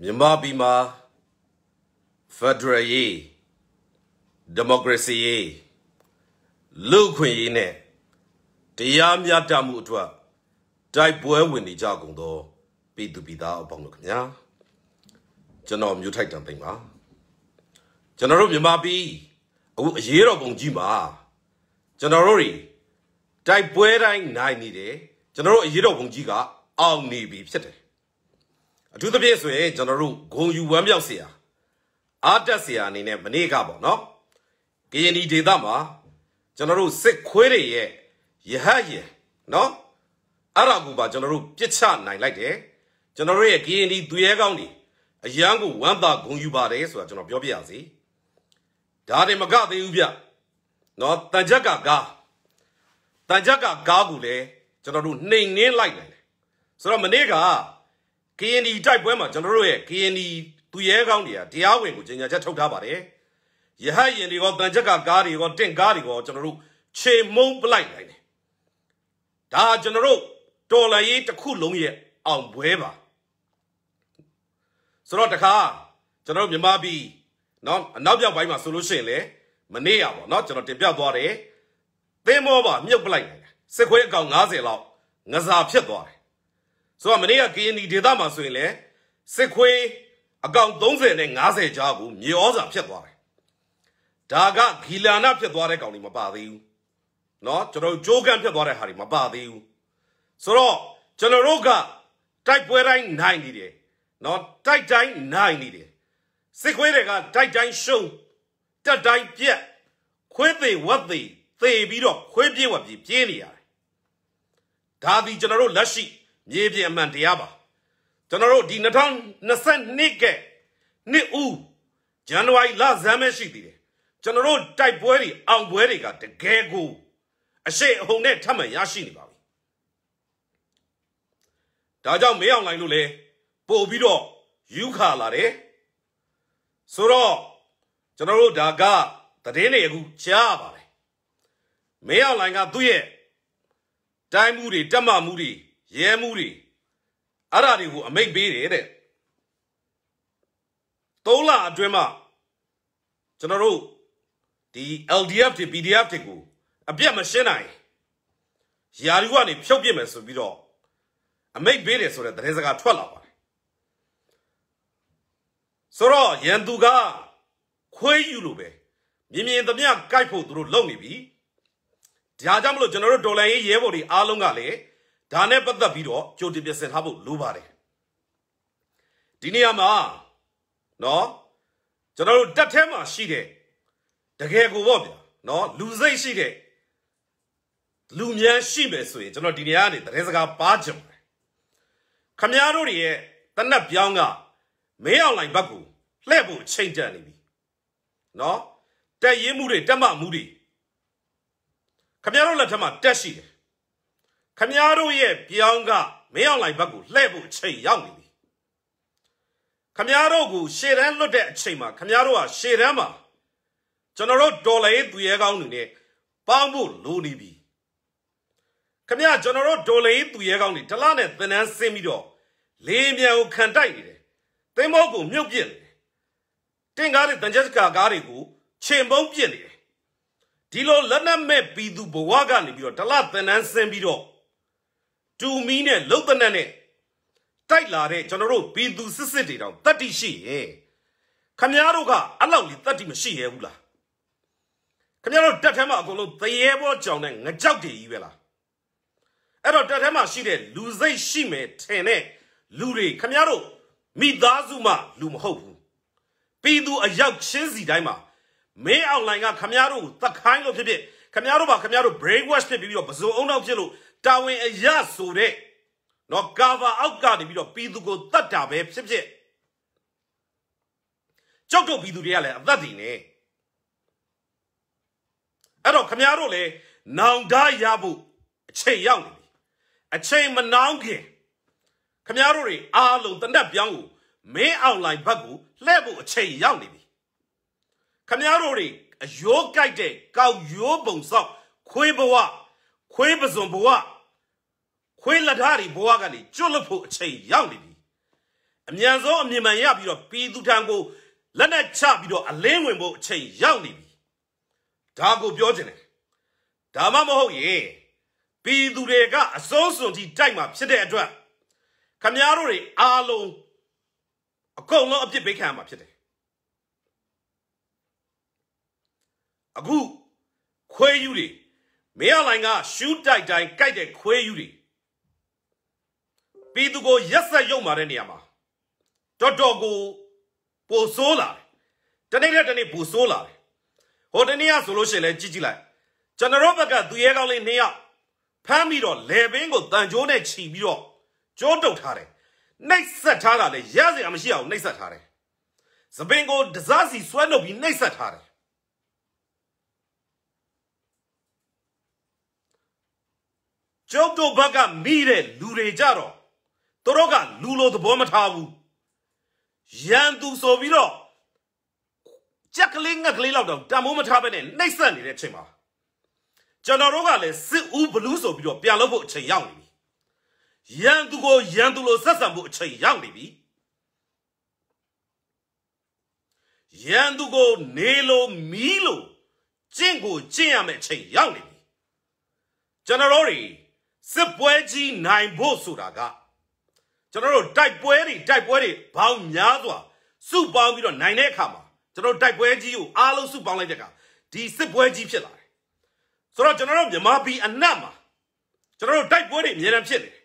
မြန်မာပြည်မှာဖက်ဒရယ်ရေးဒီမိုကရေစီရေးလူ့ခွင့်ရေးနဲ့တရားမျှတမှုအတွက်တိုက်ပွဲဝင်နေကြကုန်သောပြည်သူပြည်သားအပေါင်းတို့ခင်ဗျာကျွန်တော်မျိုးထိုက်တန်သိမ့်ပါကျွန်တော်တို့မြန်မာပြည်အခုအရေးတော်ပုံကြီးမှာကျွန်တော်တို့တွေတိုက်ပွဲတိုင်းနိုင်နေတယ်ကျွန်တော်တို့အရေးတော်ပုံကြီးကအောင်နေပြီဖြစ်တယ်အထူးသဖြင့်ဆိုရင်ကျွန်တော်တို့ဂုံယူဝမ်းမြောက်စရာအားတက်စရာအနေနဲ့မနေ့ကပေါ့နော်ကရင်ပြည်ဒေသမှာကျွန်တော်တို့စစ်ခွေးတွေရဲ့ရဟတ်ရင်နော်အဲ့ဒါကိုပါကျွန်တော်တို့ပြစ်ချနိုင်လိုက်တယ်ကျွန်တော်တို့ရဲ့ကရင်ပြည်သူရဲကောင်းတွေအရန်ကိုဝမ်းသာဂုံယူပါတယ်ဆိုတာကျွန်တော်ပြောပြရစီဒါတွေမကသေးဘူးဗျနော်တန်ချက်ကကားတန်ချက်ကကားကိုလည်းကျွန်တော်တို့နှိမ်နှင်းလိုက်နိုင်တယ်ဆိုတော့မနေ့က KND တိုက်ပွဲမှာကျွန်တော်တို့ရဲ့ KND သူရဲကောင်းတွေကတရားဝင်ကိုကြေညာချက်ထုတ်ထားပါတယ်ရဟတ်ရင်တွေရောဗန်ချက်ကကားတွေရောတင့်ကားတွေရောကျွန်တော်တို့ခြေမုံပလိုက်နိုင်တယ်ဒါကျွန်တော်တို့တော်လရေးတစ်ခုလုံးရဲ့အောင်ပွဲပါဆိုတော့တခါကျွန်တော်တို့မြန်မာပြည်เนาะအနောက်ပြောက်ပိုင်းမှာဆိုလို့ရှိရင်လေမနေ့ရပါเนาะကျွန်တော်တင်ပြသွားတယ်သင်းမောပါမြုပ်ပလိုက်နိုင်တယ်စစ်ခွေးအကောင်90လောက်ငစားဖြစ်သွားတယ်ဆိုတော့မနေ့က KND ဒေသမှာဆိုရင်လေစစ်ခွေးအကောင်30နဲ့90ကြားကိုမြေဩဇာဖြတ်သွားတယ်ဒါကဂီလာနာဖြတ်သွားတဲ့ကောင်တွေမပါသေးဘူးเนาะကျွန်တော်ကြိုးကန့်ဖြတ်သွားတဲ့ဟာတွေမပါသေးဘူးဆိုတော့ကျွန်တော်တို့ကတိုက်ပွဲတိုင်းနိုင်နေတယ်เนาะတိုက်တိုင်းနိုင်နေတယ်စစ်ခွေးတွေကတိုက်တိုင်းရှုံးတက်တိုင်းပြက်ခွေးသေးဝက်သေးသေပြီးတော့ခွေးပြေးဝက်ပြေးပြေးနေရတယ်ဒါဒီကျွန်တော်တို့လက်ရှိမြေပြင်အမှန်တရားပါကျွန်တော်တို့ဒီ2022ကနှစ်ဦးဇန်နဝါရီလဆန်းပဲရှိသေးတယ်ကျွန်တော်တို့တိုက်ပွဲတွေအောင်ပွဲတွေကတကယ်ကိုအရှိအဟုန်နဲ့ထပ်မံရရှိနေပါပြီဒါကြောင့်မေးအောင်လိုင်းလို့လေပို့ပြီးတော့ယူခါလာတယ်ဆိုတော့ကျွန်တော်တို့ဒါကသတင်းတွေအခုကြားပါတယ်မေးအောင်လိုင်းကသူ့ရဲ့တိုင်းမှုတွေတက်မှမှုတွေရဲမှုတွေအဲ့ဒါတွေကိုအမိတ်ပေးတယ်တဲ့သုံးလအတွင်းမှာကျွန်တော်တို့ဒီ LDF တွေ PDF တွေကိုအပြတ်မရှင်းနိုင်ယာရီကနေဖြုတ်ပြစ်မယ်ဆိုပြီးတော့အမိတ်ပေးတယ်ဆိုတဲ့သတင်းစကားထွက်လာပါတယ်ဆိုတော့ရန်သူကခွေးယူလို့ပဲမြင်မြင်သမျှကြိုက်ဖို့သူတို့လုပ်နေပြီဒါကြောင့်မလို့ကျွန်တော်တို့ဒေါ်လာရေးရဲဘော်တွေအားလုံးကလည်းဒါနဲ့ပတ်သက်ပြီးတော့ကြိုတင်ပြင်ဆင်ထားဖို့လိုပါတယ်ဒီနေရာမှာနော်ကျွန်တော်တို့တက်ထဲမှာရှိတဲ့တကယ်ကိုပေါ့ဗျာနော်လူစိတ်ရှိတဲ့လူမြန်ရှိမယ်ဆိုရင်ကျွန်တော်ဒီနေရာကနေသတင်းစကားပါကြုံတယ်ခမည်းတော်ရဲ့တနက်ပြောင်းကမင်းအောင်လိုင်ဘက်ကိုလှည့်ဖို့ချိန်တန်နေပြီနော်တက်ရင်မှုတွေတက်မမှုတွေခမည်းတော်လက်ထက်မှာတက်ရှိတယ်ခမည်းတော်ရဲ့ပြောင်းကမင်းအောင်လှိုင်ဘက်ကိုလှည့်ဖို့အချိန်ရောက်နေပြီခမည်းတော်ကိုရှေ့တန်းလွတ်တဲ့အချိန်မှာခမည်းတော်ကရှေ့တန်းမှာကျွန်တော်တို့ဒေါ်လာရေးသူရဲကောင်းတွေနဲ့ပေါင်းဖို့လိုနေပြီခမရကျွန်တော်တို့ဒေါ်လာရေးသူရဲကောင်းတွေဒလနဲ့သင်္นานဆင်းပြီးတော့လေးမြန်ကိုခံတိုက်နေတယ်သင်းမောကိုမြုပ်ပြစ်နေတယ်တင့်ကားတွေတန်ချက်ကာကားတွေကိုခြင်ပုံးပြစ်နေတယ်ဒီလိုလက်နက်မဲ့ပြည်သူဘဝကနေပြီးတော့ဒလသင်္นานဆင်းပြီးတော့ဒူမီနဲ့လုံတနက်နဲ့တိုက်လာတဲ့ကျွန်တော်တို့ဘီသူစစ်စစ်တွေတောင်တတ်တိရှိရဲ့ခမည်းတော်ကအဲ့လောက်ကြီးတတ်တိမရှိရဘူးလားခမည်းတော်တက်ထဲမှာအကုန်လုံးသရေဘောကြောင်နဲ့ငကြောက်တွေကြီးပဲလားအဲ့တော့တက်ထဲမှာရှိတဲ့လူစိတ်ရှိမယ်ထင်တဲ့လူတွေခမည်းတော်မိသားစုမှ လူမဟုတ်ဘူးပြည်သူအယောက်ချင်းစီတိုင်းမှာမင်းအောင်လိုင်ကခမည်းတော်ကိုတခိုင်းလို့ဖြစ်ဖြစ်ခမည်းတော်ပါခမည်းတော် brain wash ဖြစ်ပြီးတော့ပဇိုအုံနောက်ဖြစ်လို့တာဝန်အရဆိုတဲ့နော် cover အောက်ကနေပြီးတော့ပြည်သူကိုတတ်တာပဲဖြစ်ဖြစ်ကြောက်တော့ပြည်သူတွေကလည်းအသက်တည်နေအဲ့တော့ခမရတို့လည်းနောင်တရဖို့အချိန်ရောက်နေပြီအချိန်မနှောင်းခင်ခမရတို့တွေအားလုံးတနက်ပြောင်းကိုမင်းအွန်လိုင်းဘက်ကိုလှည့်ဖို့အချိန်ရောက်နေပြီခမရတို့တွေအယိုးကြိုက်တဲ့ကောက်ရိုးပုံဆောက်ခွေးဘဝခွေးပစွန်ဘဝခွေးလက်ထားတွေဘဝကနေကျွတ်လွတ်ဖို့အချိန်ရောက်နေပြီအမြန်ဆုံးအမြင်မှန်ရပြီးတော့ပြည်သူထံကိုလက်နဲ့ချပြီးတော့အလင်းဝင်ဖို့အချိန်ရောက်နေပြီဒါကိုပြောချင်တယ်ဒါမှမဟုတ်ရင်ပြည်သူတွေကအစိုးစွန်ထိတိုက်မှာဖြစ်တဲ့အတွက်ခမည်းတော်တွေအားလုံးအကုန်လုံးအပြစ်ပေးခံရမှာဖြစ်တယ်အခုခွေးယူတွေမင်းအောင်လိုင်ကရှူးတိုက်တိုင်းကြိုက်တဲ့ခွေးယူတွေပြည်သူကိုရက်ဆက်ရုပ်မာတဲ့နေရာမှာတော်တော်ကိုပိုဆိုးလာတယ်တနေ့နဲ့တနေ့ပိုဆိုးလာတယ်ဟိုတနေ့ကဆိုလို့ရှိရင်လည်းကြည့်ကြည့်လိုက်ကျွန်တော်ဘက်ကသူရဲကောင်းလေးနှစ်ယောက်ဖမ်းပြီးတော့လေပင်းကိုတန်ကြိုးနဲ့ခြီပြီးတော့ကြိုးတုပ်ထားတယ်နှိပ်ဆက်ထားတာလည်းရစရာမရှိအောင်နှိပ်ဆက်ထားတယ်သပင်ကိုတစားစီဆွဲလုပ်ပြီးနှိပ်ဆက်ထားတယ်ကျုပ်တို့ဘက်ကမိတဲ့လူတွေကြတော့သူတို့ကလူလိုသဘောမထားဘူးရန်သူဆိုပြီးတော့ကြက်ကလေးငက်ကလေးလောက်တော့တံမိုးမထားပဲနဲ့နှိပ်စက်နေတဲ့အချိန်မှာကျွန်တော်တို့ကလည်းစစ်ဦးဘလူးဆိုပြီးတော့ပြန်လုပ်ဖို့အချိန်ရောက်နေပြီရန်သူကိုရန်သူလိုဆက်ဆံဖို့အချိန်ရောက်နေပြီရန်သူကိုနေလိုမီးလိုကျင့်ကိုကျင့်ရမယ့်အချိန်ရောက်နေပြီကျွန်တော်တို့စစ်ပွဲကြီးနိုင်ဖို့ဆိုတာကကျွန်တော်တို့တိုက်ပွဲတွေတိုက်ပွဲတွေဘောင်းများစွာစုပေါင်းပြီးတော့နိုင်တဲ့အခါမှာကျွန်တော်တိုက်ပွဲကြီးကိုအားလုံးစုပေါင်းလိုက်တဲ့အခါဒီစစ်ပွဲကြီးဖြစ်လာတယ်ဆိုတော့ကျွန်တော်တို့မြန်မာပြည်အနက်မှာကျွန်တော်တို့တိုက်ပွဲတွေအများကြီးဖြစ်နေတယ်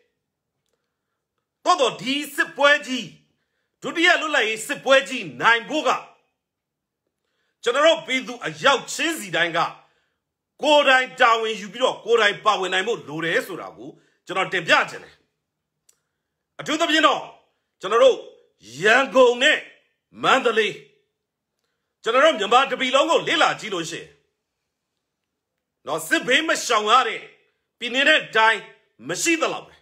တော်တော်ဒီစစ်ပွဲကြီးဒုတိယလွတ်လပ်ရေးစစ်ပွဲကြီးနိုင်ဖို့ကကျွန်တော်တို့ပြည်သူအယောက်ချင်းစီတိုင်းကကိုယ်တိုင်တာဝန်ယူပြီးတော့ကိုယ်တိုင်ပါဝင်နိုင်ဖို့လိုတယ်ဆိုတာကိုကျွန်တော်တင်ပြခြင်းတယ်အထူးသဖြင့်တော့ကျွန်တော်တို့ရန်ကုန်နဲ့မန္တလေးကျွန်တော်တို့မြန်မာတပြည်လုံးကိုလေ့လာကြည့်လို့ရှိရင်တော့စစ်ဘေးမရှောင်ရတဲ့ပြည်နေတဲ့တိုင်းမရှိသလောက်ပဲ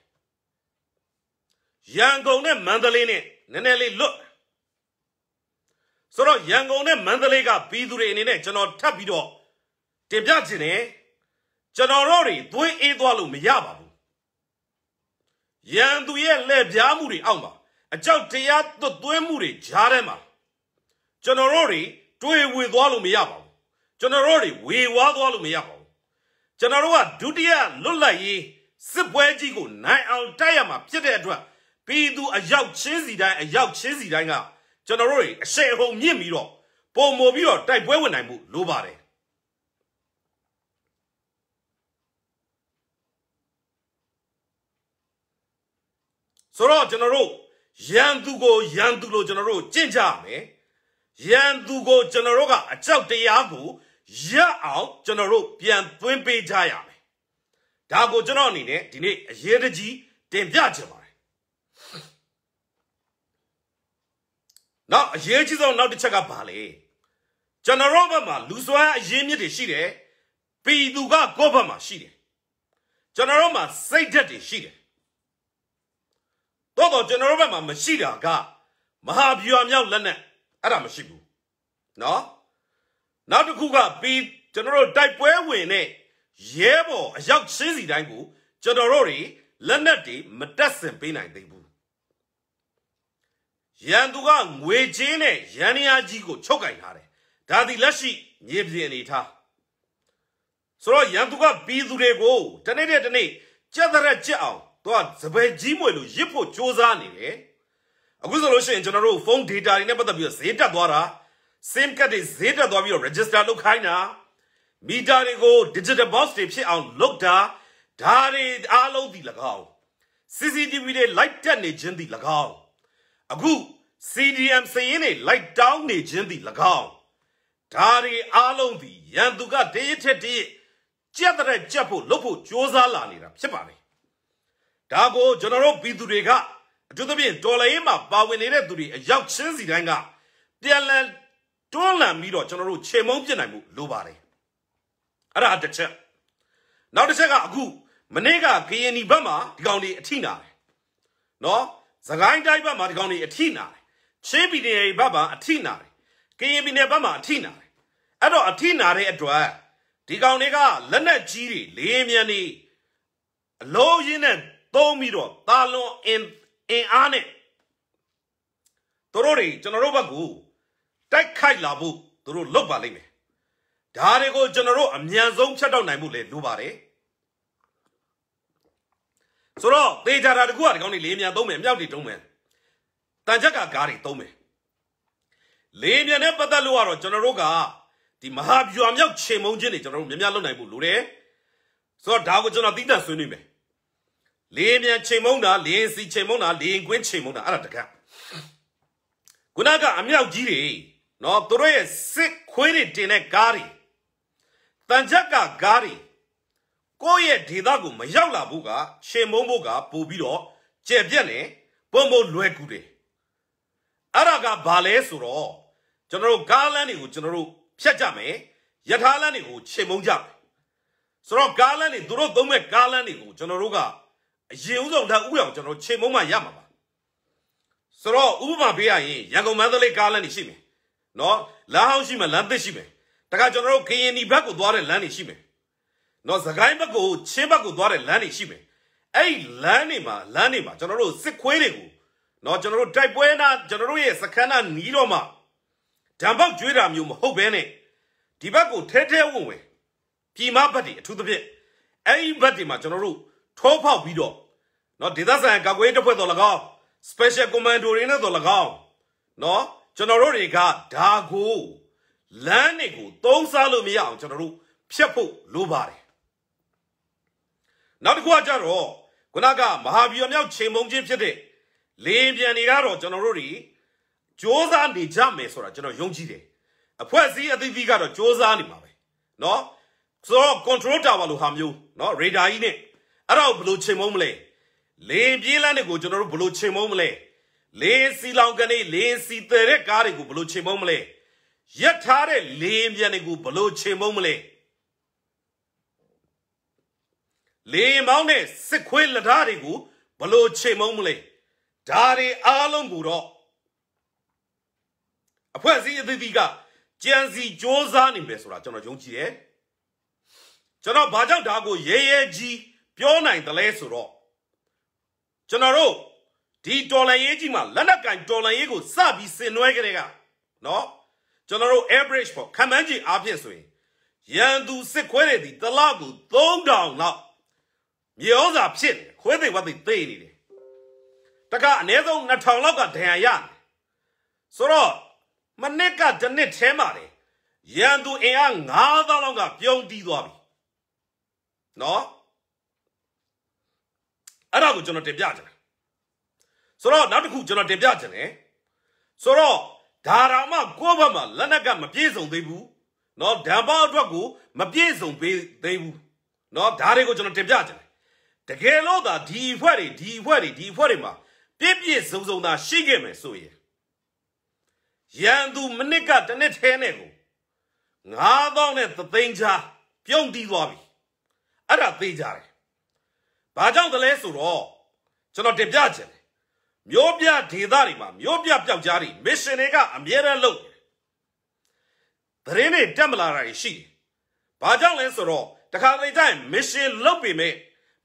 ရန်ကုန်နဲ့မန္တလေးနဲ့နည်းနည်းလေးလွတ်ဆိုတော့ရန်ကုန်နဲ့မန္တလေးကပြည်သူတွေအနေနဲ့ကျွန်တော်ထပ်ပြီးတော့တင်ပြခြင်းနဲ့ကျွန်တော်တို့တွေသွေးအေးသွားလို့မရပါဘူးရန်သူရဲ့လက်ပြားမှုတွေအောက်မှာအကြောက်တရားသွသွင်းမှုတွေကြားထဲမှာကျွန်တော်တို့တွေတွေးဝေသွားလို့မရပါဘူးကျွန်တော်တို့တွေဝေဝါးသွားလို့မရပါဘူးကျွန်တော်တို့ကဒုတိယလွတ်လပ်ရေးစစ်ပွဲကြီးကိုနိုင်အောင်တိုက်ရမှာဖြစ်တဲ့အတွက်ပြည်သူအရောက်ချင်းစီတိုင်းအရောက်ချင်းစီတိုင်းကကျွန်တော်တို့တွေအရှိန်အဟုန်မြင့်ပြီးတော့ပုံမို့ပြီးတော့တိုက်ပွဲဝင်နိုင်မှုလိုပါတယ်ဆိုတော့ကျွန်တော်တို့ရန်သူကိုရန်သူလို့ကျွန်တော်တို့ကြင့်ကြမယ်ရန်သူကို ကျွန်တော်တို့ကအကြောက်တရားကိုရအောင်ကျွန်တော်တို့ပြန်သွင်းပေးကြရမယ်ဒါကိုကျွန်တော်အနေနဲ့ဒီနေ့အရေးတကြီးတင်ပြချင်ပါတယ်နောက်အရေးကြီးဆုံးနောက်တစ်ချက်ကဘာလဲကျွန်တော်တို့ဘက်မှာလူစွမ်းအရင်းမြစ်တွေရှိတယ်ပြည်သူကကိုယ့်ဘက်မှာရှိတယ်ကျွန်တော်တို့မှာစိတ်ဓာတ်တွေရှိတယ်တော့တော့ကျွန်တော်တို့ဘက်မှာမရှိတာကမဟာဗျူဟာမြောက်လက်နက်အဲ့ဒါမရှိဘူးနော်နောက်တစ်ခုကပြီးကျွန်တော်တို့တိုက်ပွဲဝင်တဲ့ရဲဘော်အယောက်ချင်းစီတိုင်းကိုကျွန်တော်တို့တွေလက်နက်တွေမတက်ဆင်ပေးနိုင်သေးဘူးရန်သူကငွေချင်းနဲ့ရန်ရာကြီးကိုချုပ်ကင်ထားတယ်ဒါဒီလက်ရှိမြေပြင်အနေထားဆိုတော့ရန်သူကပြည်သူတွေကိုတနေ့တနေ့ကြက်တရက်ကြက်အောင်သူကစပယ်ကြီးမွေလို့ရစ်ဖို့စ조사နေတယ်အခုဆိုလို့ရှိရင်ကျွန်တော်တို့ဖုန်း data တွေနဲ့ပတ်သက်ပြီးတော့ဈေးတက်သွားတာ SIM card တွေဈေးတက်သွားပြီးတော့ register လုပ်ခိုင်းတာမီတာတွေကို digital box တွေဖြစ်အောင်လုပ်တာဒါတွေအားလုံးဒီ၎င်း CCTV တွေ light တက်နေခြင်းဒီ၎င်းအခု CDM စရင်တွေ light down နေခြင်းဒီ၎င်းဒါတွေအားလုံးဒီရန်သူကတရစ်ထက်တရစ်ကြက်တဲ့ကြက်ဖို့လုပ်ဖို့စ조사လာနေတာဖြစ်ပါတယ်ဒါကိုကျွန်တော်တို့ပြည်သူတွေကအထူးသဖြင့်ဒေါ်လာရေးမှာပါဝင်နေတဲ့သူတွေအရောက်ချင်းစီတိုင်းကပြန်လည်တွန်းလှန်ပြီးတော့ကျွန်တော်တို့ချိန်မုံပြစ်နိုင်မှုလိုပါတယ်အဲ့ဒါတစ်ချက်နောက်တစ်ချက်ကအခုမနေ့ကကရင်နီဘက်မှာဒီကောင်တွေအထိနာတယ်နော်သခိုင်းတိုင်းဘက်မှာဒီကောင်တွေအထိနာတယ်ချင်းပြည်နယ်ဘက်မှာအထိနာတယ်ကရင်ပြည်နယ်ဘက်မှာအထိနာတယ်အဲ့တော့အထိနာတဲ့အတွက်ဒီကောင်တွေကလက်နက်ကြီးတွေလေးမြန်နေအလုံးရင်းနဲ့သုံးပြီးတော့သာလွန်အင်အင်အားနဲ့တို့တွေကျွန်တော်တို့ဘက်ကိုတိုက်ခိုက်လာဖို့တို့လုပ်ပါလိမ့်မယ်ဒါတွေကိုကျွန်တော်တို့အမြန်ဆုံးဖြတ်တောက်နိုင်မှုလေလိုပါတယ်ဆိုတော့တေချာတာတကူကဒီကောင်းနေလေးမြန်သုံးမယ်မြောက်တီသုံးမယ်တန်ချက်ကဂါးတွေသုံးမယ်လေးမြန်နဲ့ပတ်သက်လို့ကတော့ကျွန်တော်တို့ကဒီမဟာဗျူဟာမြောက်ချိန်မုံချင်းတွေကျွန်တော်တို့မြန်မြန်လုပ်နိုင်ဖို့လိုတယ်ဆိုတော့ဒါကိုကျွန်တော်တိတက်ဆွေးနွေးမယ်လေရင်ပြန်ချိန်မုံတာလေရင်စီချိန်မုံတာလေရင်ကွင်းချိန်မုံတာအဲ့ဒါတကတ်ခုနကအမြောက်ကြီးတွေနော်သူတို့ရဲ့စစ်ခွေးတွေတင်တဲ့ကားတွေတန်ချက်ကကားတွေကိုယ့်ရဲ့ဒေသကိုမရောက်လာဘူးကချိန်မုံဖို့ကပို့ပြီးတော့ကျယ်ပြက်နေပုံပုံလွယ်ကူတယ်အဲ့ဒါကဘာလဲဆိုတော့ကျွန်တော်တို့ကားလမ်းတွေကိုကျွန်တော်တို့ဖြတ်ကြမယ်ယထာလမ်းတွေကိုချိန်မုံကြမယ်ဆိုတော့ကားလမ်းတွေသူတို့သုံးမဲ့ကားလမ်းတွေကိုကျွန်တော်တို့ကအရင်ဦးဆုံးဒါဥအောင်ကျွန်တော်ချိန်မုံမှရမှာပါဆိုတော့ဥပမာပေးရရင်ရန်ကုန်မန္တလေးကားလမ်းတွေရှိမယ်နော်လမ်းဟောင်းရှိမယ်လမ်းသစ်ရှိမယ်တခါကျွန်တော်တို့ကရင်နီဘက်ကိုသွားတဲ့လမ်းတွေရှိမယ်နော်စကိုင်းဘက်ကိုချင်းဘက်ကိုသွားတဲ့လမ်းတွေရှိမယ်အဲ့လမ်းတွေမှာလမ်းတွေမှာကျွန်တော်တို့စစ်ခွေးတွေကိုနော်ကျွန်တော်တို့တိုက်ပွဲနာကျွန်တော်တို့ရဲ့စခန်းနာနီးတော့မှဓာတ်ပေါက်ကျွေးတာမျိုးမဟုတ်ဘဲနဲ့ဒီဘက်ကိုထဲထဲဝင်ဝင်ပြည်မဘက်တွေအထူးသဖြင့်အဲ့ဒီဘက်တွေမှာကျွန်တော်တို့ထိုးဖောက်ပြီးတော့နော်ဒေသဆိုင်ကာကွယ်ရေးတပ်ဖွဲ့တော်၎င်း special commando တွေနဲ့တော်၎င်းနော်ကျွန်တော်တို့တွေကဒါကိုလမ်းတွေကို သုံးစားလို့မရအောင်ကျွန်တော်တို့ဖျက်ဖို့လိုပါတယ်နောက်တစ်ခုကကြတော့ခုနကမဟာဗျူမြောက်ချိန်မုံချင်းဖြစ်တဲ့လေပြန်တွေကတော့ကျွန်တော်တို့တွေစ조사နေကြမယ်ဆိုတာကျွန်တော်ယုံကြည်တယ်အဖွဲ့အစည်းအသီးသီးကတော့စ조사နေမှာပဲเนาะဆိုတော့ control tower လို့ဟာမျိုးเนาะ radar ကြီးနဲ့အဲ့တော့ဘလို့ချိန်မုံမလဲလေပြေးလမ်းတွေကိုကျွန်တော်တို့ဘလို့ချိန်မုံမလဲလေစီလောင်ကနေလေစီတယ်တဲ့ကားတွေကိုဘလို့ချိန်မုံမလဲရက်ထားတဲ့လေမြန်တွေကိုဘလို့ချိန်မုံမလဲလေမောင်းတဲ့စစ်ခွေးလက်ထားတွေကိုဘလို့ချိန်မုံမလဲဒါတွေအားလုံးကိုတော့အဖွဲ့အစည်းအသီးသီးကကြံစီစ조사နေမယ်ဆိုတာကျွန်တော်ယုံကြည်တယ်ကျွန်တော်ဘာကြောင့်ဒါကိုရဲရဲကြီးပြောနိုင်တယ်လဲဆိုတော့ကျွန်တော်တို့ဒီဒေါ်လာရေးကြီးမှာလက်နက်ကင်ဒေါ်လာရေးကိုစပြီးဆင်နွှဲကြတဲ့ကနော်ကျွန်တော်တို့ average ပေါ့ခံမှန်းခြေအားဖြင့်ဆိုရင်ရန်သူစစ်ခွဲတွေဒီတလောက်ကို3000လောက်မြေဩဇာဖြစ်နေခွဲသိဝတ်သိသိနေတယ်တကအနည်းဆုံး2000လောက်ကဒဏ်ရာရတယ်ဆိုတော့မနစ်ကဒီနှစ်ထဲမှာလေရန်သူအင်အား9000လောက်ကပြုံးတီးသွားပြီနော်အဲ့ဒါကိုကျွန်တော်တင်ပြချင်တယ်ဆိုတော့နောက်တစ်ခုကျွန်တော်တင်ပြချင်တယ်ဆိုတော့ဒါရာမကိုယ့်ဘက်မှာလက်နက်ကမပြည့်စုံသေးဘူးเนาะဓာပောက်အတွက်ကို မပြည့်စုံပေးသေးဘူးเนาะဒါတွေကိုကျွန်တော်တင်ပြချင်တယ်တကယ်လို့သာဒီအဖွဲ့တွေဒီအဖွဲ့တွေဒီအဖွဲ့တွေမှာပြည့်ပြည့်စုံစုံသာရှိခဲ့မယ်ဆိုရင်ရန်သူမနစ်ကတနစ်ထဲနဲ့ကို9000နဲ့သသိန်းချပြုံးတီးသွားပြီအဲ့ဒါသိကြတယ်ဘာကြောင့်တလဲဆိုတော့ကျွန်တော်တင်ပြချင်တယ်မျိုးပြဒေသတွေမှာမျိုးပြပျောက်ကြားတွေမစ်ရှင်တွေကအမြဲတမ်းလုပ်နေတယ်သတင်းတွေတက်မလာတာရှိတယ်ဘာကြောင့်လဲဆိုတော့တခါလေကျရင်မစ်ရှင်လုပ်ပေမဲ့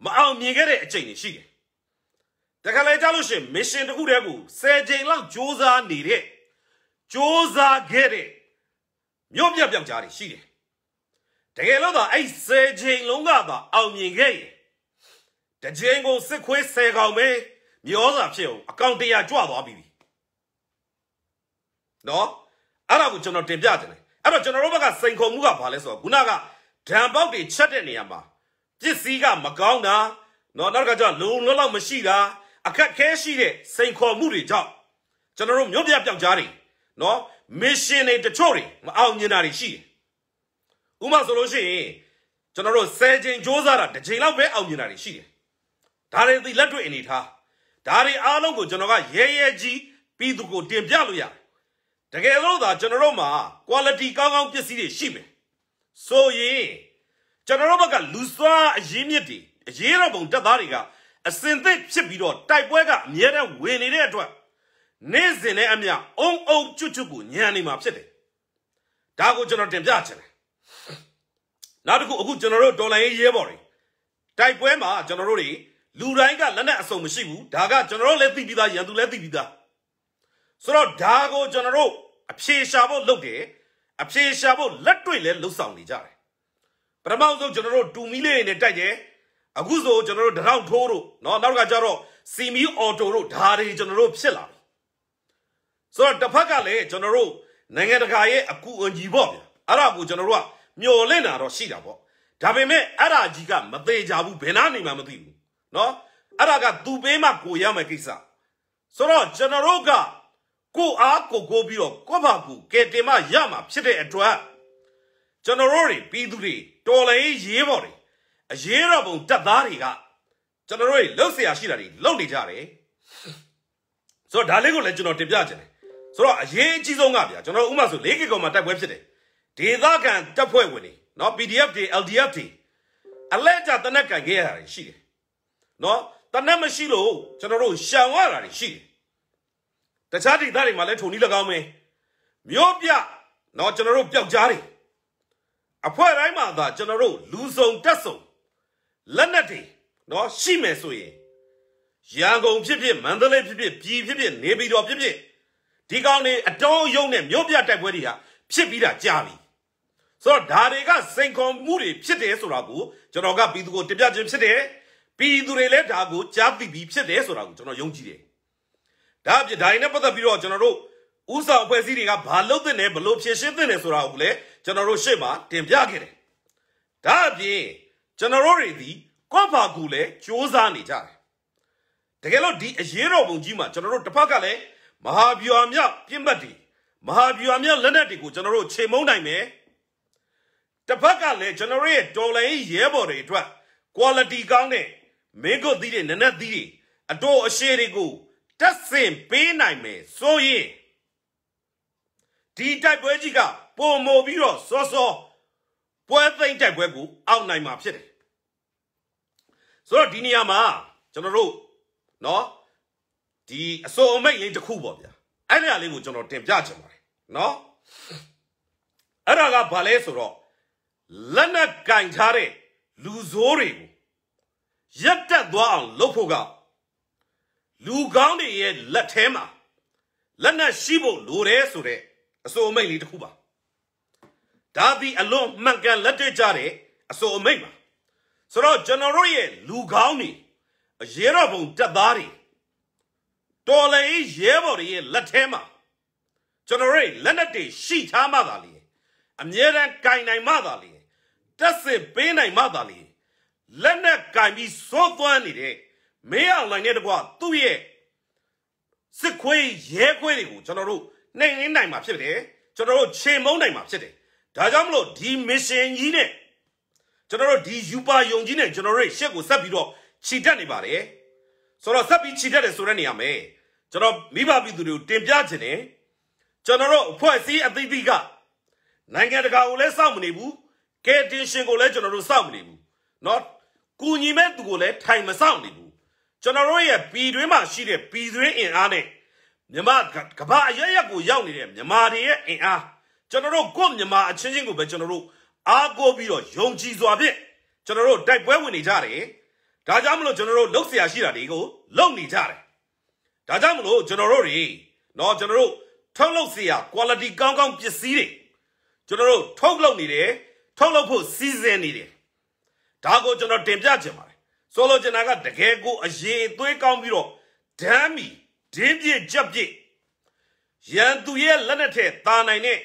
မအောင်မြင်ခဲ့တဲ့အချိန်တွေရှိတယ်တခါလေကြလို့ရှင်မစ်ရှင်တစ်ခုတည်းကို10ချိန်လောက်စ조사နေတဲ့စ조사ခဲ့တဲ့မြို့ပြပျောက်ကြားတွေရှိတယ်တကယ်လို့သာအဲ့10ချိန်လုံးကသာအောင်မြင်ခဲ့ရင်တကြိမ်ကိုစစ်ခွေး10កောင်ပဲမျောစာဖြစ်အောင်အကောင့်100ကြွသွားပြီနော်အဲ့ဒါကိုကျွန်တော်တင်ပြတယ်အဲ့တော့ကျွန်တော်တို့ဘက်ကစိန်ခုံမှုကဘာလဲဆိုတော့ခုနကဒံပေါက်တွေချက်တဲ့နေရာမှာပစ္စည်းကမကောင်းတာနော်နောက်တစ်ခါကျလုံလောက်လောက်မရှိတာအခက်ခဲရှိတဲ့စိန်ခေါ်မှုတွေကြောင့်ကျွန်တော်တို့မြို့ပြပျောက်ကြားတွေနော်မစ်ရှင်တွေတချို့တွေမအောင်မြင်တာတွေရှိတယ်ဥပမာဆိုလို့ရှိရင်ကျွန်တော်တို့10ချိန်စ조사တာတစ်ချိန်လောက်ပဲအောင်မြင်တာတွေရှိတယ်ဒါတွေဒီလက်တွေ့အနေထားဒါတွေအားလုံးကိုကျွန်တော်ကရဲရဲကြီးပြီးသူကိုတင်ပြလို့ရတကယ်လို့သာကျွန်တော်တို့မှာ quality ကောင်းကောင်းပစ္စည်းတွေရှိမယ်ဆိုရင်ကျွန်တော်တို့ဘက်ကလူစွာအရေးမြစ်တွေအရေးတော်ပုံတက်သားတွေကအစင်သစ်ဖြစ်ပြီးတော့တိုက်ပွဲကအမြဲတမ်းဝင်နေတဲ့အတွက်နေ့စဉ်နဲ့အမျှအုံအုံကျွတ်ကျွတ်ကိုညံနေမှာဖြစ်တယ်ဒါကိုကျွန်တော်တင်ပြချင်တယ်နောက်တစ်ခုအခုကျွန်တော်တို့ဒေါ်လာရေးရဲပေါ်တွေတိုက်ပွဲမှာကျွန်တော်တို့တွေလူတိုင်းကလက်နက်အစုံမရှိဘူးဒါကကျွန်တော်တို့လည်းသိပြီးသားရန်သူလည်းသိပြီးသားဆိုတော့ဒါကိုကျွန်တော်တို့အဖြေရှာဖို့လုပ်တယ်အဖြေရှာဖို့လက်တွေ့လည်းလှုပ်ဆောင်နေကြတယ်ပထမဆုံးကျွန်တော်တို့တူမီလေးနဲ့တိုက်တယ်အခုဆိုကျွန်တော်တို့တောင်ထိုးတို့เนาะနောက်ကကြတော့စီမီအော်တိုတို့ဒါတွေကျွန်တော်တို့ဖြစ်လာပြီဆိုတော့တစ်ဖက်ကလည်းကျွန်တော်တို့နိုင်ငံတကာရဲ့အကူအညီပေါ့ဗျာအဲ့ဒါကိုကျွန်တော်တို့ကမျှော်လင့်တာတော့ရှိတာပေါ့ဒါပေမဲ့အဲ့ဒါကြီးကမသေးကြဘူးဘယ်နာနေမှမသိဘူးနော်အဲ့ဒါကသူပေးမှကိုရမယ်ကိစ္စဆိုတော့ကျွန်တော်တို့ကကိုအားကိုကိုပြီးတော့ကိုဘာကူကဲတင်မရမှာဖြစ်တဲ့အတွက်ကျွန်တော်တို့တွေပြီးသူတွေတော်လည်းရေးပေါ်တယ်အရေးတော်ပုံတက်သားတွေကကျွန်တော်တို့တွေလှုပ်เสียရှိတာတွေလှုပ်နေကြတယ်ဆိုတော့ဒါလေးကိုလည်းကျွန်တော်တင်ပြချင်တယ်ဆိုတော့အရေးအကြီးဆုံးကဗျာကျွန်တော်ဥမာဆို၄ကီကောင်မှာတိုက်ပွဲဖြစ်တယ်ဒေသခံတပ်ဖွဲ့ဝင်တွေနော် PDF တွေ LDF တွေအလဲကြတနက်ကင်ခဲ့ရတယ်ရှိတယ်နော်တနက်မရှိလို့ကျွန်တော်တို့ရှံရတာတွေရှိတယ်တခြားဒေသတွေမှာလည်းထုံနီး၎င်းပဲမြို့ပြနော်ကျွန်တော်တို့ပျောက်ကြားတွေအဖွဲတိုင်းမှာသာကျွန်တော်တို့လူစုံတက်စုံလက်နက်တွေနော်ရှိမယ်ဆိုရင်ရန်ကုန်ဖြစ်ဖြစ်မန္တလေးဖြစ်ဖြစ်ပြည်ဖြစ်ဖြစ်နေပြည်တော်ဖြစ်ဖြစ်ဒီကောင်တွေအတုံးယုံနဲ့မြို့ပြတိုက်ပွဲတွေဟာဖြစ်ပြီးတာကြာပြီဆိုတော့ဒါတွေကစိန်ခေါ်မှုတွေဖြစ်တယ်ဆိုတာကိုကျွန်တော်ကပြည်သူကိုတပြချင်းဖြစ်တယ်ပြည်သူတွေလည်းဒါကိုကြားသိပြီးဖြစ်တယ်ဆိုတာကိုကျွန်တော်ယုံကြည်တယ်ဒါအပြင်ဒါရင်နဲ့ပတ်သက်ပြီးတော့ကျွန်တော်တို့ဥဆောင်အဖွဲ့အစည်းတွေကဘာလုပ်သင့်တယ်ဘလို့ဖြည့်ရှင်းသင့်တယ်ဆိုတာကိုလည်းကျွန်တော်တို့ရှေ့မှာတင်ပြခဲ့တယ်ဒါအပြင်ကျွန်တော်တို့တွေဒီကော့ဘာကူလည်းစ조사နေကြတယ်တကယ်လို့ဒီအရေးတော်ပုံကြီးမှာကျွန်တော်တို့တစ်ဖက်ကလည်းမဟာဗျူဟာမြောက်ပြင်ပတ်တွေမဟာဗျူဟာမြောက်လက်နက်တွေကိုကျွန်တော်တို့ချိန်မုံနိုင်မယ်တစ်ဖက်ကလည်းကျွန်တော်ရဲ့ဒေါ်လာရေးရဲဘော်တွေအတွက် quality ကောင်းတဲ့မင်းကိုသီးတွေနနက်သီးတွေအတော်အရှည်တွေကိုတက်ဆင်ပေးနိုင်မယ်ဆိုရင်ဒီတိုက်ပွဲကြီးကပုံမို့ပြီးတော့စောစောပွဲသိမ်းတိုက်ပွဲကိုအောင်နိုင်မှာဖြစ်တယ်ဆိုတော့ဒီနေရာမှာကျွန်တော်တို့เนาะဒီအစိုးအမိတ်ရင်းတစ်ခုပေါ့ဗျာအဲ့ဒါလေးကိုကျွန်တော်တင်ပြချင်ပါတယ်เนาะအဲ့ဒါကဘာလဲဆိုတော့လက်နက်ကင်ထားတဲ့လူဆိုးတွေကိုရက်တက်သွားအောင်လုပ်ဖို့ကလူကောင်းတွေရဲ့လက်ထဲမှာလက်နက်ရှိဖို့လိုတယ်ဆိုတဲ့အစိုးအမိန့်လေးတစ်ခုပါဒါသည်အလွန်မှန်ကန်လက်တွေ့ကြတဲ့အစိုးအမိန့်ပါဆိုတော့ကျွန်တော်တို့ရဲ့လူကောင်းတွေအရေးတော်ပုံတက်သားတွေတော်လည်းရဲဘော်တွေရဲ့လက်ထဲမှာကျွန်တော်တို့လက်နက်တွေရှိထားမှသာလေအမြဲတမ်းကင်နိုင်မှသာလေတက်စစ်ပေးနိုင်မှသာလေလက်နဲ့ကင်ပြီးစိုးသွမ်းနေတဲ့မင်းအောင်လိုင်နဲ့တကွသူ့ရဲ့စစ်ခွေးရဲခွေးတွေကိုကျွန်တော်တို့နှိမ်နှင်းနိုင်မှာဖြစ်တယ်ကျွန်တော်တို့ခြေမုံနိုင်မှာဖြစ်တယ်ဒါကြောင့်မလို့ဒီ mission ကြီးနဲ့ကျွန်တော်တို့ဒီယူပါယုံကြီးနဲ့ကျွန်တော်တို့ရှက်ကိုဆက်ပြီးတော့ခြိတက်နေပါတယ်ဆိုတော့ဆက်ပြီးခြိတက်တယ်ဆိုတဲ့နေရာမှာကျွန်တော်မိဘပြည်သူတွေကိုတင်ပြခြင်းနဲ့ကျွန်တော်တို့အဖွဲ့အစည်းအသီးသီးကနိုင်ငံတကာကိုလည်းစောင့်မနေဘူးကဲတင်ရှင်ကိုလည်းကျွန်တော်တို့စောင့်မနေဘူးเนาะကူညီမဲ့သူကိုလည်းထိုင်မဆောင်နေဘူးကျွန်တော်တို့ရဲ့ပြည်တွင်းမှာရှိတဲ့ပြည်တွင်းအင်အားနဲ့မြမကဘာအရရက်ကိုရောက်နေတဲ့မြမာတွေရဲ့အင်အားကျွန်တော်တို့ကိုမြမာအချင်းချင်းကိုပဲကျွန်တော်တို့အားကိုးပြီးတော့ယုံကြည်စွာဖြင့်ကျွန်တော်တို့တိုက်ပွဲဝင်နေကြတယ်ဒါကြောင့်မလို့ကျွန်တော်တို့လုပ်เสียရှိတာတွေကိုလုပ်နေကြတယ်ဒါကြောင့်မလို့ကျွန်တော်တို့တွေเนาะကျွန်တော်တို့ထုတ်လုပ်เสีย quality ကောင်းကောင်းပစ္စည်းတွေကျွန်တော်တို့ထုတ်လုပ်နေတယ်ထုတ်လုပ်ဖို့စီစဉ်နေတယ်ဒါကိုကျွန်တော်တင်ပြချင်ပါတယ်ဆိုလိုချင်တာကတကယ်ကိုအရေးအသွေးကောင်းပြီးတော့ဒမ်းမီဒင်းပြစ်ကြက်ပြစ်ရန်သူရဲ့လက်နဲ့ထဲတာနိုင်တဲ့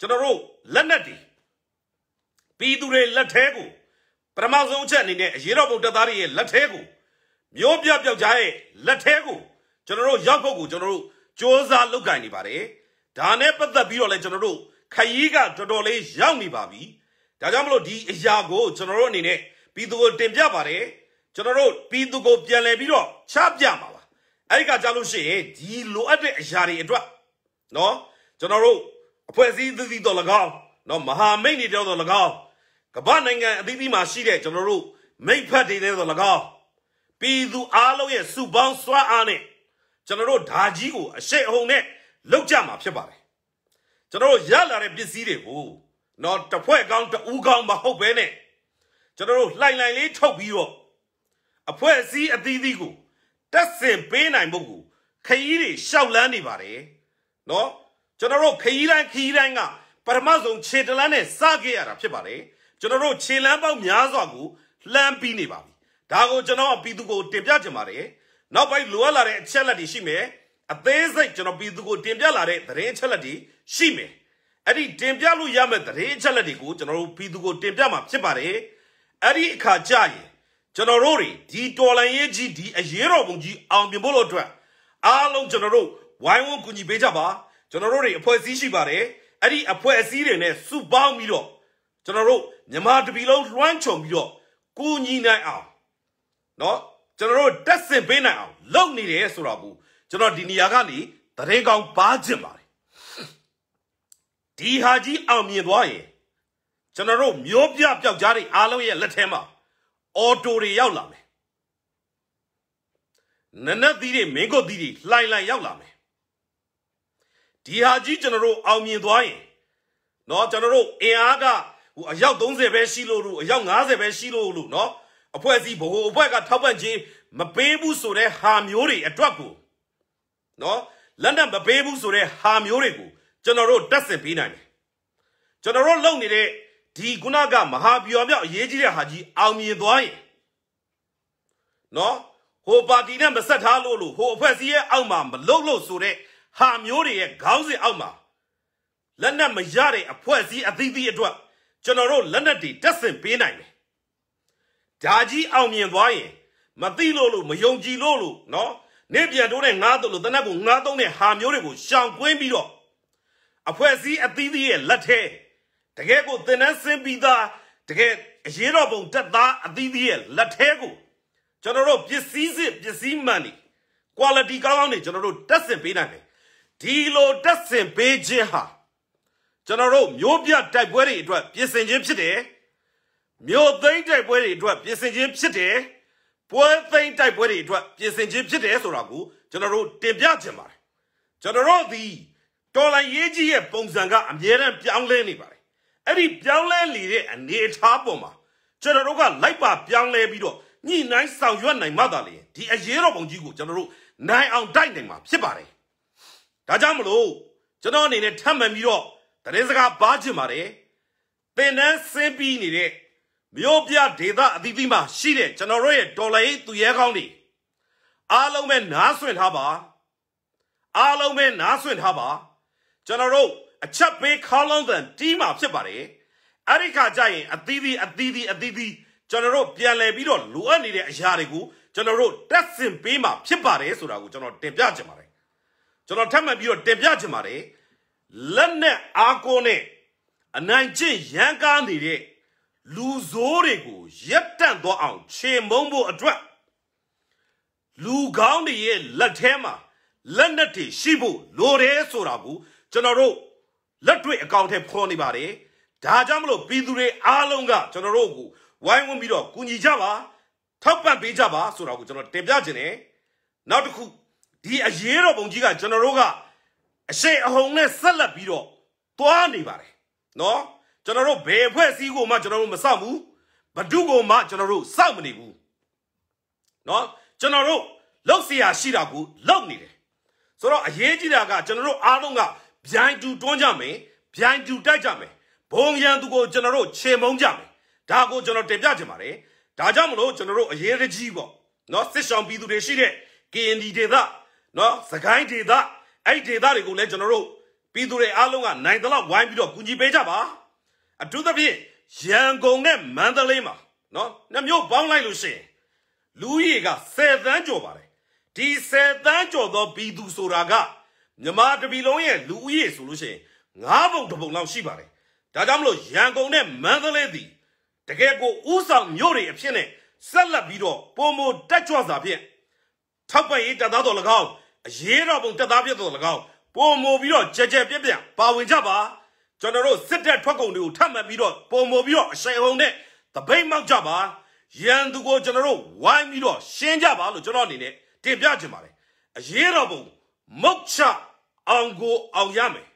ကျွန်တော်တို့လက်နဲ့ဒီပြည်သူတွေလက်ထဲကိုပထမဆုံးချက်အနေနဲ့အရေးတော်ပုံတပ်သားတွေရဲ့လက်ထဲကိုမျိုးပြပြောက်ကြားရဲ့လက်ထဲကိုကျွန်တော်တို့ရောက်ဖို့ကိုကျွန်တော်တို့စ조사လုပ်ကင်နေပါတယ်ဒါနဲ့ပတ်သက်ပြီးတော့လည်းကျွန်တော်တို့ခရီးကတော်တော်လေးရောက်နေပါပြီဒါကြောင့်မလို့ဒီအရာကိုကျွန်တော်တို့အနေနဲ့ပြည်သူကိုတင်ပြပါတယ်ကျွန်တော်တို့ပြည်သူကိုပြန်လည်ပြီးတော့ချပြမှာပါအဲ့ဒီကကြားလို့ရှိရင်ဒီလိုအပ်တဲ့အရာတွေအတွက်နော်ကျွန်တော်တို့အဖွဲ့အစည်းသီးသီးတော်၎င်းနော်မဟာမိတ်တွေတော်တော်၎င်းကမ္ဘာနိုင်ငံအသီးသီးမှာရှိတဲ့ကျွန်တော်တို့မိတ်ဖက်တွေတဲ့တော်၎င်းပြည်သူအားလုံးရဲ့စုပေါင်းစွမ်းအားနဲ့ကျွန်တော်တို့ဓာကြီးကိုအရှိန်အဟုန်နဲ့လောက်ကြမှာဖြစ်ပါတယ်ကျွန်တော်တို့ရလာတဲ့ပစ္စည်းတွေကိုနော်တဖွဲ့ကောင်းတူးကောင်းမဟုတ်ပဲနဲ့ကျွန်တော်တို့လှိုင်လှိုင်လေးထုတ်ပြီးတော့အဖွဲ့အစည်းအသီးသီးကိုတက်ဆင်ပေးနိုင်ဖို့ကိုခရီးတွေရှောက်လန်းနေပါတယ်နော်ကျွန်တော်တို့ခရီးတိုင်းခရီးတိုင်းကပထမဆုံးခြေတလန်းနဲ့စခဲ့ရတာဖြစ်ပါတယ်ကျွန်တော်တို့ခြေလန်းပေါက်များစွာကိုလှမ်းပြီးနေပါပြီဒါကိုကျွန်တော်အပီသူကိုတင်ပြချင်ပါတယ်နောက်ပိုင်းလိုအပ်လာတဲ့အချက်လက်တွေရှိမယ်အသေးစိတ်ကျွန်တော်ပြည်သူကိုတင်ပြလာတဲ့သတင်းအချက်လက်တွေရှိမယ်အဲ့ဒီတင်ပြလို့ရမဲ့သတင်းအချက်လက်တွေကိုကျွန်တော်တို့ပြည်သူကိုတင်ပြမှာဖြစ်ပါတယ်အဲ့ဒီအခါကြရင်ကျွန်တော်တို့တွေဒီတော်လန်ရေးကြီးဒီအရေးတော်ပုံကြီးအောင်မြင်ဖို့လို့အတွက်အားလုံးကျွန်တော်တို့ဝိုင်းဝန်းကူညီပေးကြပါကျွန်တော်တို့တွေအဖွဲ့အစည်းရှိပါတယ်အဲ့ဒီအဖွဲ့အစည်းတွေနဲ့စုပေါင်းပြီးတော့ကျွန်တော်တို့မြန်မာတပြည်လုံးလွှမ်းခြုံပြီးတော့ကူညီနိုင်အောင်เนาะကျွန်တော်တို့တက်ဆင်ပေးနိုင်အောင်လုပ်နေတယ်ဆိုတော့ဘူးကျွန်တော်ဒီနေရာကနေသတင်းကောင်းပါခြင်းပါတယ်ဒီဟာကြီးအောင်မြင်သွားရင်ကျွန်တော်တို့မျိုးပြပျောက်ကြားတွေအားလုံးရဲ့လက်ထဲမှာအော်တိုတွေရောက်လာမယ်နနက်သီးတွေမင်းကုတ်သီးတွေလှိုင်လှိုင်ရောက်လာမယ်ဒီဟာကြီးကျွန်တော်တို့အောင်မြင်သွားရင်เนาะကျွန်တော်တို့အင်အားကဟိုအယောက်30ပဲရှိလို့လို့အယောက်90ပဲရှိလို့လို့เนาะအဖွဲ့အစည်းဘို့အဖွဲ့ကထောက်ပံ့ခြင်းမပေးဘူးဆိုတဲ့ဟာမျိုးတွေအတွက်ကိုเนาะလက်နက်မပေးဘူးဆိုတဲ့ဟာမျိုးတွေကိုကျွန်တော်တို့တက်ဆင်ပေးနိုင်တယ်ကျွန်တော်တို့လုပ်နေတဲ့ဒီခုနကမဟာပြော်မြောက်အရေးကြီးတဲ့ဟာကြီးအောင်မြင်သွားရင်နော်ဟိုပါတီနဲ့မဆက်ထားလို့လို့ဟိုအဖွဲ့စည်းရဲ့အောက်မှာမလုံလို့ဆိုတဲ့ဟာမျိုးတွေရဲ့ခေါင်းစဉ်အောက်မှာလက်နက်မရတဲ့အဖွဲ့စည်းအသီးသီးအတွက်ကျွန်တော်တို့လက်နက်တွေတက်ဆင်ပေးနိုင်တယ်။ဒါကြီးအောင်မြင်သွားရင် မသိလို့လို့မယုံကြည်လို့လို့နော်နေပြန်တိုးတဲ့ငါးတို့လို့တနက်ကိုငါးသုံးတဲ့ဟာမျိုးတွေကိုရှောင်ကွင်းပြီးတော့အဖွဲ့အစည်းအသီးသီးရဲ့လက်ထဲတကယ်ကိုသင်တန်းဆင်းပြီးသားတကယ်အရေးတော်ပုံတက်သားအသီးသီးရဲ့လက်ထဲကိုကျွန်တော်တို့ပစ္စည်းစစ်ပစ္စည်းမှန်နေ quality ကောင်းကောင်းနေကျွန်တော်တို့တက်ဆင်ပေးနိုင်တယ်ဒီလိုတက်ဆင်ပေးခြင်းဟာကျွန်တော်တို့မျိုးပြတိုက်ပွဲတွေအတွက်ပြင်ဆင်ခြင်းဖြစ်တယ်မြို့သိမ်းတိုက်ပွဲတွေအတွက်ပြင်ဆင်ခြင်းဖြစ်တယ်ပွဲသိမ်းတိုက်ပွဲတွေအတွက်ပြင်ဆင်ခြင်းဖြစ်တယ်ဆိုတာကိုကျွန်တော်တို့တင်ပြခြင်းပါတယ်ကျွန်တော်တို့ဒီတော်လိုင်းရေးကြီးရဲ့ပုံစံကအမြဲတမ်းပြောင်းလဲနေပါတယ်အဲ့ဒီပြောင်းလဲနေတဲ့အနေအထားပေါ်မှာကျွန်တော်တို့ကလိုက်ပါပြောင်းလဲပြီးတော့ညှိနှိုင်းဆောင်ရွက်နိုင်မှသာလေဒီအရေးတော်ပုံကြီးကိုကျွန်တော်တို့နိုင်အောင်တိုက်နိုင်မှာဖြစ်ပါတယ်ဒါကြောင့်မလို့ကျွန်တော်အနေနဲ့ထပ်မံပြီးတော့တရေစကားပါချင်ပါတယ်ပင်တန်းစင်းပြီးနေတဲ့မြို့ပြဒေသအသီးသီးမှာ ရှိတဲ့ကျွန်တော်တို့ရဲ့ဒေါ်လာရေးသူရဲကောင်းတွေအားလုံးပဲနားဆွင့်ထားပါအားလုံးပဲနားဆွင့်ထားပါကျွန်တော်တို့အချက်ပေးခေါင်းလုံးသံတီးမှာဖြစ်ပါတယ်အဲ့ဒီခါကျရင် အသီးသီးအသီးသီးအသီးသီးကျွန်တော်တို့ပြန်လည်ပြီးတော့လိုအပ်နေတဲ့အရာတွေကိုကျွန်တော်တို့တက်ဆင်ပေးမှာဖြစ်ပါတယ်ဆိုတာကိုကျွန်တော်တင်ပြချင်ပါတယ်ကျွန်တော်ထပ်မံပြီးတော့တင်ပြချင်ပါတယ်လက်နဲ့အာကိုနဲ့အနိုင်ကျင့်ရန်ကားနေတဲ့လူဆိုးတွေကိုရက်တန့်သွားအောင်ခြေမုံဖို့အတွက်လူကောင်းတွေရဲ့လက်ထဲမှာလက်နက်တွေရှိဖို့လိုတယ်ဆိုတာကိုကျွန်တော်တို့လက်တွေ့အကောင့်ထဲဖော်နေပါတယ်ဒါကြောင့်မလို့ပြည်သူတွေအားလုံးကကျွန်တော်တို့ကိုဝိုင်းဝန်းပြီးတော့ကူညီကြပါထောက်ပံ့ပေးကြပါဆိုတော့ကိုကျွန်တော်တင်ပြခြင်းနဲ့နောက်တစ်ခုဒီအရေးတော်ပုံကြီးကကျွန်တော်တို့ကအရှိအဟုန်နဲ့ဆက်လက်ပြီးတော့သွားနေပါတယ်နော်ကျွန်တော်တို့ဘယ်ဖွဲ့စည်းကိုမှကျွန်တော်တို့မစောင့်ဘူးဘဒုကိုမှကျွန်တော်တို့စောင့်မနေဘူးနော်ကျွန်တော်တို့လောက်เสียရှိတာကိုလောက်နေတယ်ဆိုတော့အရေးကြီးတာကကျွန်တော်တို့အားလုံးကဗျိုင်းတူတွန်းကြမယ်ဗျိုင်းတူတိုက်ကြမယ်ဘုံရန်သူကိုကျွန်တော်တို့ခြေမုံကြမယ်ဒါကိုကျွန်တော်တင်ပြချင်ပါတယ်ဒါကြောင့်မလို့ကျွန်တော်တို့အရေးကြီးပေါ့နော်စစ်ဆောင်ပြည်သူတွေရှိတဲ့ KND ဒေသနော်စကိုင်းဒေသအဲ့ဒေသတွေကိုလည်းကျွန်တော်တို့ပြည်သူတွေအားလုံးကနိုင်တလောက်ဝိုင်းပြီးတော့ကူညီပေးကြပါအထူးသဖြင့်ရန်ကုန်နဲ့မန္တလေးမှာနော်နှမျိုးပေါင်းလိုက်လို့ရှိရင်လူကြီးက10သန်းကျော်ပါတယ်ဒီ10သန်းကျော်သောပြည်သူဆိုတာကမြန်မာတပီလုံးရဲ့လူဦးရေဆိုလို့ရှိရင်၅ပုံတစ်ပုံလောက်ရှိပါတယ်ဒါကြောင့်မလို့ရန်ကုန်နဲ့မန္တလေးသည်တကယ်ကိုဥဆောင်မြို့တွေအဖြစ်နဲ့ဆက်လက်ပြီးတော့ပုံမတက်ကြွစွာဖြင့်ထောက်ပံ့ရေးတက်သားတော်၎င်းအရေးတော်ပုံတက်သားပြတော်၎င်းပုံမပြီးတော့ကြကြပြက်ပြက်ပါဝင်ကြပါကျွန်တော်တို့စစ်တပ်ထွက်ကုန်တွေကိုထပ်မံပြီးတော့ပုံမပြီးတော့အရှိန်ဟုန်နဲ့တပိတ်မောက်ကြပါရန်သူကိုကျွန်တော်တို့ဝိုင်းပြီးတော့ရှင်းကြပါလို့ကျွန်တော်အနေနဲ့တင်ပြချင်ပါတယ်အရေးတော်ပုံမောက္ခအောင်ကိုအောင်ရမယ်